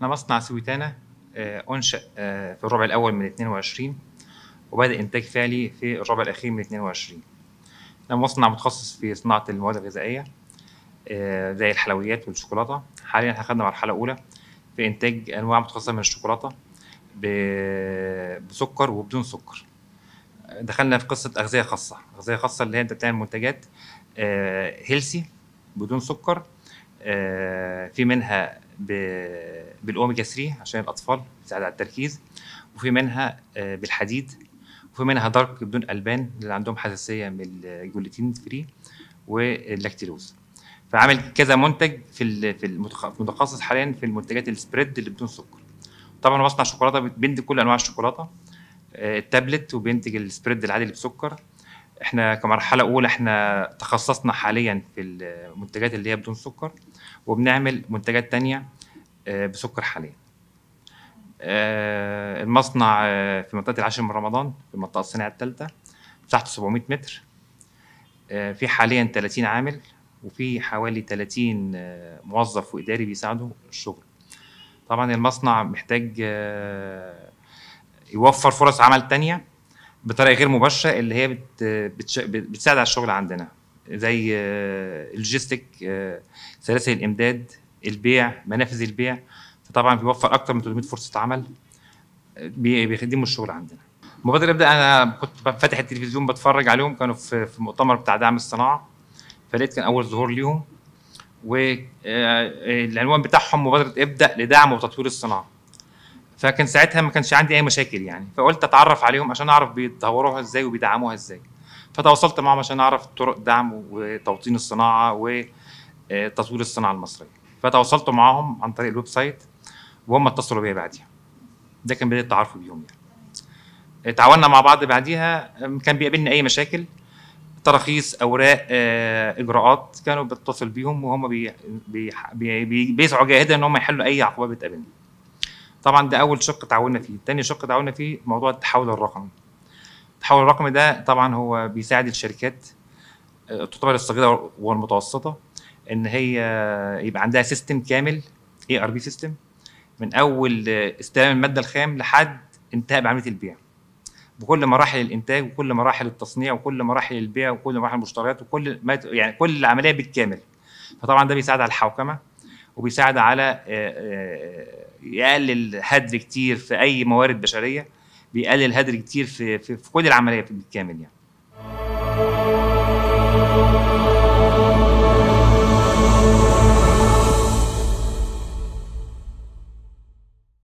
أنا مصنع سويتانا آه، أنشأ آه، في الربع الأول من 22 وبدأ إنتاج فعلي في الربع الأخير من 22 أنا مصنع متخصص في صناعة المواد الغذائية آه، زي الحلويات والشوكولاتة حاليا احنا خدنا مرحلة أولى في إنتاج أنواع متخصصة من الشوكولاتة بسكر وبدون سكر دخلنا في قصة أغذية خاصة أغذية خاصة اللي هي أنت بتعمل منتجات هيلسي بدون سكر في منها بالاوميجا 3 عشان الاطفال بتساعد على التركيز وفي منها آه، بالحديد وفي منها دارك بدون البان اللي عندهم حساسيه من الجلوتين فري واللاكتيلوز فعامل كذا منتج في في متخصص حاليا في المنتجات السبريد اللي بدون سكر طبعا مصنع بصنع شوكولاته بينتج كل انواع الشوكولاته آه، التابلت وبينتج السبريد العادي اللي بسكر احنا كمرحله اولى احنا تخصصنا حاليا في المنتجات اللي هي بدون سكر وبنعمل منتجات تانية آه، بسكر حاليا آه، المصنع آه، في منطقه العاشر من رمضان في المنطقه الصناعه الثالثه مساحته 700 متر في حاليا 30 عامل وفي حوالي 30 موظف واداري بيساعدوا الشغل طبعا المصنع محتاج يوفر فرص عمل تانية بطريقه غير مباشره اللي هي بتساعد على الشغل عندنا زي اللوجيستيك سلاسل الامداد البيع منافذ البيع فطبعا بيوفر اكتر من 300 فرصه عمل بيخدموا الشغل عندنا مبادره ابدا انا كنت فاتح التلفزيون بتفرج عليهم كانوا في مؤتمر بتاع دعم الصناعه فلقيت كان اول ظهور ليهم والعنوان آه، بتاعهم مبادره ابدا لدعم وتطوير الصناعه فكان ساعتها ما كانش عندي اي مشاكل يعني فقلت اتعرف عليهم عشان اعرف بيطوروها ازاي وبيدعموها ازاي فتواصلت معهم عشان اعرف طرق دعم وتوطين الصناعه وتطوير آه، الصناعه المصريه فتواصلت معاهم عن طريق الويب سايت وهم اتصلوا بيا بعديها ده كان بدايه التعارف بيهم يعني تعاوننا مع بعض بعديها كان بيقابلنا اي مشاكل تراخيص اوراق آه، اجراءات كانوا بتصل بيهم وهم بي بي بيسعوا جاهدا ان هم يحلوا اي عقوبات بتقابلنا طبعا ده اول شق تعاوننا فيه تاني شق تعاوننا فيه موضوع التحول الرقمي التحول الرقمي ده طبعا هو بيساعد الشركات آه، تعتبر الصغيره والمتوسطه ان هي يبقى عندها سيستم كامل اي ار بي سيستم من اول استلام الماده الخام لحد انتهاء بعمليه البيع بكل مراحل الانتاج وكل مراحل التصنيع وكل مراحل البيع وكل مراحل المشتريات وكل ما يعني كل العمليه بالكامل فطبعا ده بيساعد على الحوكمه وبيساعد على آه، آه، يقلل هدر كتير في اي موارد بشريه بيقلل هدر كتير في في, في كل العمليه بالكامل يعني